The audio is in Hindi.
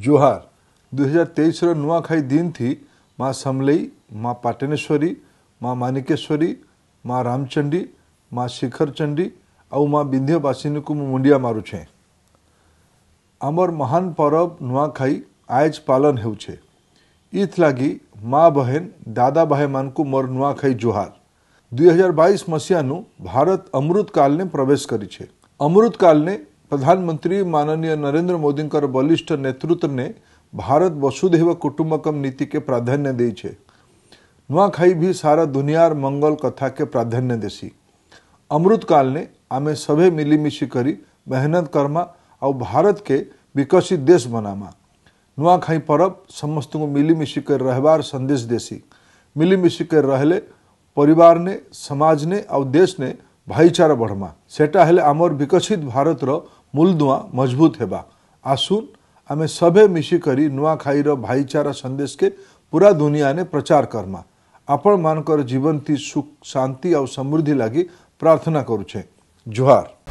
जुहार दुई हजार तेईस नुआखाई दिन थी माँ समलई माँ पाटनेश्वरी माँ मानिकेश्वरी माँ रामचंडी माँ शिखरचंडी आउ माँ विंध्यवासिनी को मुंडिया मारुछे आमर महान परब नुआखाई आज पालन होगी माँ बहन दादा भाई मान को मोर नुआखाई जोहार दुई हजार बाईस मसीहानु भारत काल ने प्रवेश करी छे काल ने प्रधानमंत्री माननीय नरेंद्र मोदी बलिष्ठ नेतृत्व ने भारत वसुधैव कुटुम्बकम नीति के प्राधान्य दी है नुआखाई भी सारा दुनियार मंगल कथा के प्राधान्य देसी काल ने आम सभे मिलीमिशी करी मेहनत करमा और भारत के विकसित देश बनामा नुआखाई परब समस्त को मिलीमिशी कर रहबार संदेश देसी मिलीमिशी कर रहले परिवार ने समाज ने और देश ने भाईचारा बढ़मा सेटा हेले आमर विकसित भारत रो ମୂଲଦୁଆ ମଜବୁତ ହେବା ଆସୁନ୍ ଆମେ ସଭେ ମିଶିକରି ନୂଆଖାଇର ଭାଇଚାରା ସନ୍ଦେଶକେ ପୁରା ଦୁନିଆରେ ପ୍ରଚାର କର୍ମା ଆପଣମାନଙ୍କର ଜୀବନଟି ସୁଖ ଶାନ୍ତି ଆଉ ସମୃଦ୍ଧି ଲାଗି ପ୍ରାର୍ଥନା କରୁଛେ ଜୁହାର